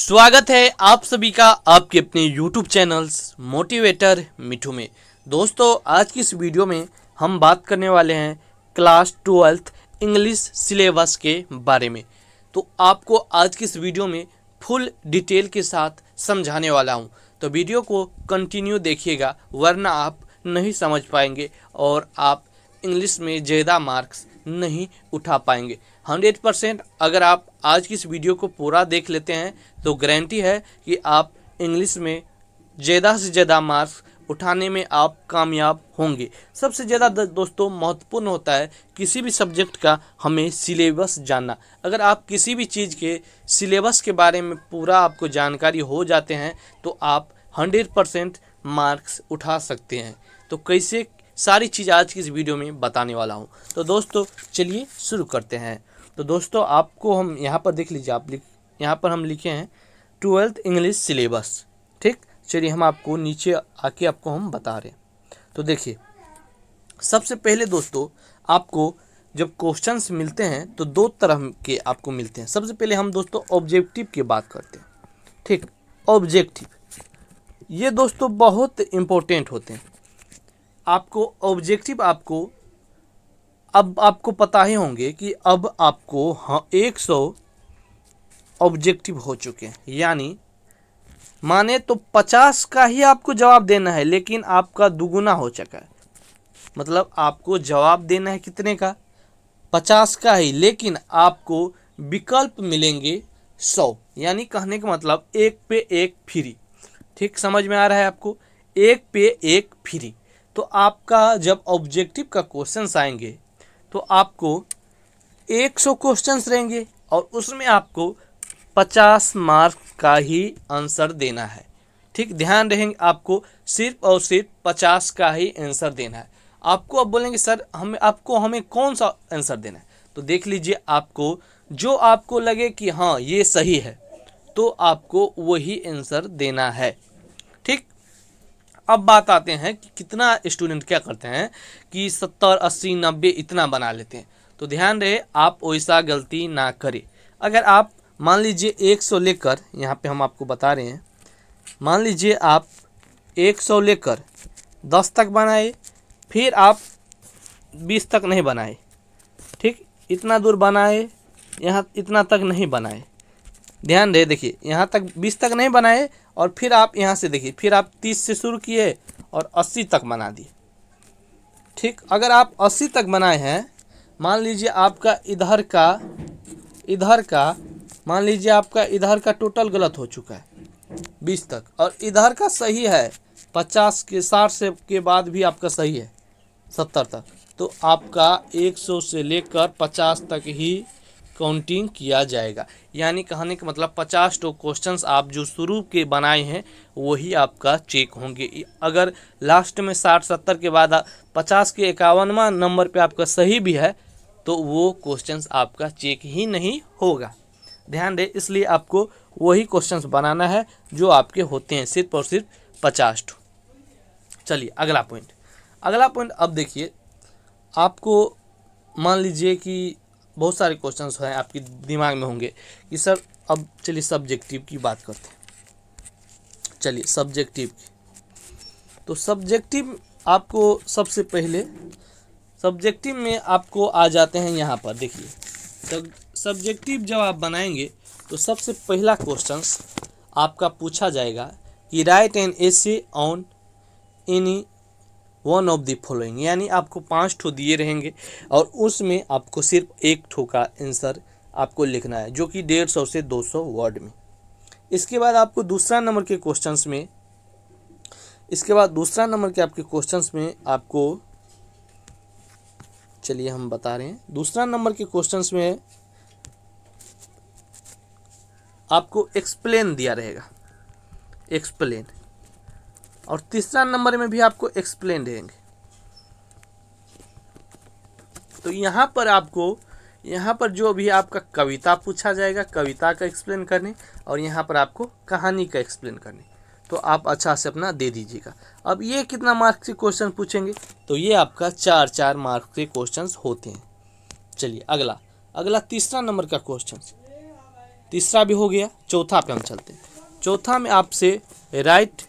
स्वागत है आप सभी का आपके अपने YouTube चैनल्स मोटिवेटर मिठू में दोस्तों आज की इस वीडियो में हम बात करने वाले हैं क्लास ट्वेल्थ इंग्लिश सिलेबस के बारे में तो आपको आज की इस वीडियो में फुल डिटेल के साथ समझाने वाला हूं तो वीडियो को कंटिन्यू देखिएगा वरना आप नहीं समझ पाएंगे और आप इंग्लिश में ज़्यादा मार्क्स नहीं उठा पाएंगे हंड्रेड परसेंट अगर आप आज की इस वीडियो को पूरा देख लेते हैं तो गारंटी है कि आप इंग्लिश में ज़्यादा से ज़्यादा मार्क्स उठाने में आप कामयाब होंगे सबसे ज़्यादा दोस्तों महत्वपूर्ण होता है किसी भी सब्जेक्ट का हमें सिलेबस जानना अगर आप किसी भी चीज़ के सिलेबस के बारे में पूरा आपको जानकारी हो जाते हैं तो आप हंड्रेड परसेंट मार्क्स उठा सकते हैं तो कैसे सारी चीज़ आज की इस वीडियो में बताने वाला हूँ तो दोस्तों चलिए शुरू करते हैं तो दोस्तों आपको हम यहाँ पर देख लीजिए आप लिख यहाँ पर हम लिखे हैं ट्वेल्थ इंग्लिश सिलेबस ठीक चलिए हम आपको नीचे आके आपको हम बता रहे हैं तो देखिए सबसे पहले दोस्तों आपको जब क्वेश्चंस मिलते हैं तो दो तरह के आपको मिलते हैं सबसे पहले हम दोस्तों ऑब्जेक्टिव की बात करते हैं ठीक ऑब्जेक्टिव ये दोस्तों बहुत इम्पोर्टेंट होते हैं आपको ऑब्जेक्टिव आपको अब आपको पता ही होंगे कि अब आपको हाँ, एक सौ ऑब्जेक्टिव हो चुके हैं यानी माने तो पचास का ही आपको जवाब देना है लेकिन आपका दुगुना हो चुका है मतलब आपको जवाब देना है कितने का पचास का ही लेकिन आपको विकल्प मिलेंगे सौ यानी कहने का मतलब एक पे एक फ्री ठीक समझ में आ रहा है आपको एक पे एक फ्री तो आपका जब ऑब्जेक्टिव का क्वेश्चन आएंगे तो आपको 100 क्वेश्चंस रहेंगे और उसमें आपको 50 मार्क का ही आंसर देना है ठीक ध्यान रहेंगे आपको सिर्फ और सिर्फ पचास का ही आंसर देना है आपको अब बोलेंगे सर हमें आपको हमें कौन सा आंसर देना है तो देख लीजिए आपको जो आपको लगे कि हाँ ये सही है तो आपको वही आंसर देना है ठीक अब बात आते हैं कि कितना स्टूडेंट क्या करते हैं कि सत्तर अस्सी नब्बे इतना बना लेते हैं तो ध्यान रहे आप वैसा गलती ना करें अगर आप मान लीजिए एक सौ लेकर यहाँ पे हम आपको बता रहे हैं मान लीजिए आप एक सौ लेकर दस तक बनाए फिर आप बीस तक नहीं बनाए ठीक इतना दूर बनाए यहाँ इतना तक नहीं बनाए ध्यान दे देखिए यहाँ तक बीस तक नहीं बनाए और फिर आप यहाँ से देखिए फिर आप तीस से शुरू किए और अस्सी तक बना दिए ठीक अगर आप अस्सी तक बनाए हैं मान लीजिए आपका इधर का इधर का मान लीजिए आपका इधर का टोटल गलत हो चुका है बीस तक और इधर का सही है पचास के साठ से के बाद भी आपका सही है सत्तर तक तो आपका एक सौ से लेकर पचास तक ही काउंटिंग किया जाएगा यानी कहने का मतलब पचास टो क्वेश्चन आप जो शुरू के बनाए हैं वही आपका चेक होंगे अगर लास्ट में साठ सत्तर के बाद पचास के इक्यावनवा नंबर पे आपका सही भी है तो वो क्वेश्चन आपका चेक ही नहीं होगा ध्यान दें इसलिए आपको वही क्वेश्चन बनाना है जो आपके होते हैं सिर्फ और सिर्फ पचास टू चलिए अगला पॉइंट अगला पॉइंट अब देखिए आपको मान लीजिए कि बहुत सारे क्वेश्चन हैं आपके दिमाग में होंगे कि सर अब चलिए सब्जेक्टिव की बात करते हैं चलिए सब्जेक्टिव की तो सब्जेक्टिव आपको सबसे पहले सब्जेक्टिव में आपको आ जाते हैं यहाँ पर देखिए सब्जेक्टिव तो जब आप बनाएंगे तो सबसे पहला क्वेश्चन आपका पूछा जाएगा कि write an essay on any one of the following यानी आपको पाँच ठो दिए रहेंगे और उसमें आपको सिर्फ एक ठो का आंसर आपको लिखना है जो कि डेढ़ सौ से दो सौ वर्ड में इसके बाद आपको दूसरा नंबर के क्वेश्चंस में इसके बाद दूसरा नंबर के आपके क्वेश्चंस में आपको चलिए हम बता रहे हैं दूसरा नंबर के क्वेश्चन में आपको एक्सप्लेन दिया रहेगा एक्सप्लेन और तीसरा नंबर में भी आपको एक्सप्लेन देंगे तो यहाँ पर आपको यहाँ पर जो भी आपका कविता पूछा जाएगा कविता का एक्सप्लेन करने और यहाँ पर आपको कहानी का एक्सप्लेन करने तो आप अच्छा से अपना दे दीजिएगा अब ये कितना मार्क्स के क्वेश्चन पूछेंगे तो ये आपका चार चार मार्क्स के क्वेश्चन होते हैं चलिए अगला अगला तीसरा नंबर का क्वेश्चन तीसरा भी हो गया चौथा पे हम चलते हैं चौथा में आपसे राइट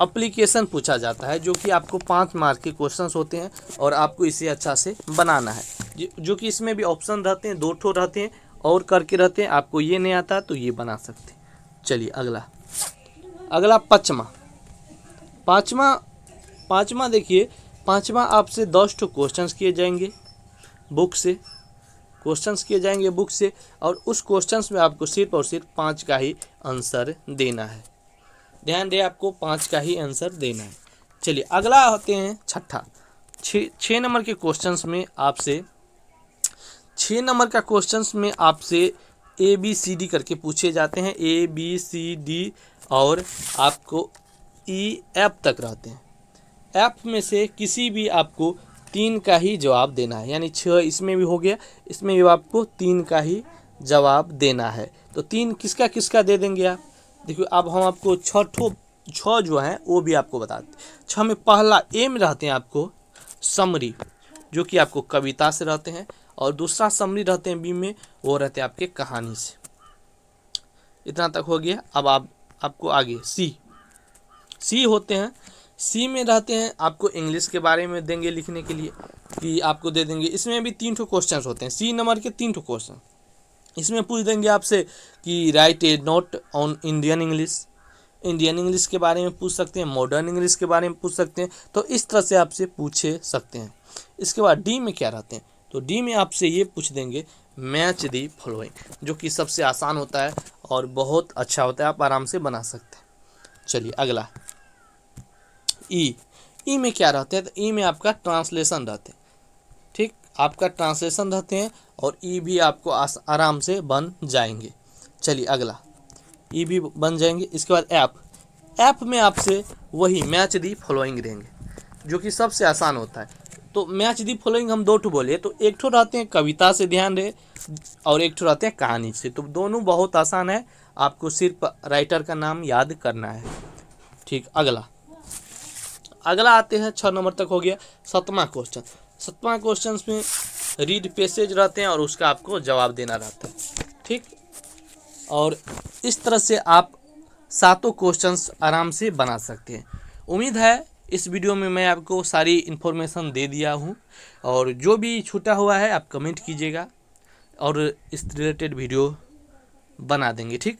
अप्लीकेशन पूछा जाता है जो कि आपको पाँच मार्क के क्वेश्चंस होते हैं और आपको इसे अच्छा से बनाना है जो कि इसमें भी ऑप्शन रहते हैं दो ठो रहते हैं और करके रहते हैं आपको ये नहीं आता तो ये बना सकते हैं चलिए अगला अगला पचमा पाँचवा पाँचवा देखिए पाँचवा आपसे दस ठो क्वेश्चन किए जाएंगे बुक से क्वेश्चन किए जाएंगे बुक से और उस क्वेश्चन में आपको सिर्फ और सिर्फ पाँच का ही आंसर देना है ध्यान दे आपको पाँच का ही आंसर देना है चलिए अगला होते हैं छठा छः नंबर के क्वेश्चंस में आपसे छः नंबर का क्वेश्चंस में आपसे ए बी सी डी करके पूछे जाते हैं ए बी सी डी और आपको ई e, एफ तक रहते हैं एफ में से किसी भी आपको तीन का ही जवाब देना है यानी छः इसमें भी हो गया इसमें भी आपको तीन का ही जवाब देना है तो तीन किसका किसका दे देंगे आप देखिए अब हम आपको छठो छ जो है वो भी आपको बताते छः में पहला एम रहते हैं आपको समरी जो कि आपको कविता से रहते हैं और दूसरा समरी रहते हैं बी में वो रहते हैं आपके कहानी से इतना तक हो गया अब आप आपको आगे सी सी होते हैं सी में रहते हैं आपको इंग्लिश के बारे में देंगे लिखने के लिए कि आपको दे देंगे इसमें भी तीन ठो क्वेश्चन होते हैं सी नंबर के तीन ठो क्वेश्चन इसमें पूछ देंगे आपसे कि write a note on Indian English Indian English के बारे में पूछ सकते हैं मॉडर्न इंग्लिश के बारे में पूछ सकते हैं तो इस तरह से आपसे पूछे सकते हैं इसके बाद डी में क्या रहते हैं तो डी में आपसे ये पूछ देंगे मैच दी फॉलोइंग जो कि सबसे आसान होता है और बहुत अच्छा होता है आप आराम से बना सकते हैं चलिए अगला ई e। ई e में क्या रहते हैं तो ई e में आपका ट्रांसलेशन रहते हैं आपका ट्रांसलेशन रहते हैं और ई भी आपको आराम से बन जाएंगे चलिए अगला ई भी बन जाएंगे इसके बाद ऐप ऐप में आपसे वही मैच दी फॉलोइंग रहेंगे जो कि सबसे आसान होता है तो मैच दी फॉलोइंग हम दो ठो बोले तो एक ठो रहते हैं कविता से ध्यान रहे और एक ठो रहते हैं कहानी से तो दोनों बहुत आसान है आपको सिर्फ राइटर का नाम याद करना है ठीक अगला अगला आते हैं छः नंबर तक हो गया सतवा क्वेश्चन सतवा क्वेश्चन में रीड पैसेज रहते हैं और उसका आपको जवाब देना रहता है ठीक और इस तरह से आप सातों क्वेश्चंस आराम से बना सकते हैं उम्मीद है इस वीडियो में मैं आपको सारी इन्फॉर्मेशन दे दिया हूँ और जो भी छूटा हुआ है आप कमेंट कीजिएगा और इस रिलेटेड वीडियो बना देंगे ठीक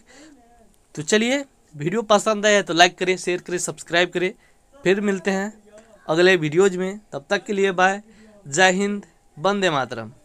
तो चलिए वीडियो पसंद आया तो लाइक करें शेयर करें सब्सक्राइब करें फिर मिलते हैं अगले वीडियोज में तब तक के लिए बाय जय हिन्द वन्दे मातरम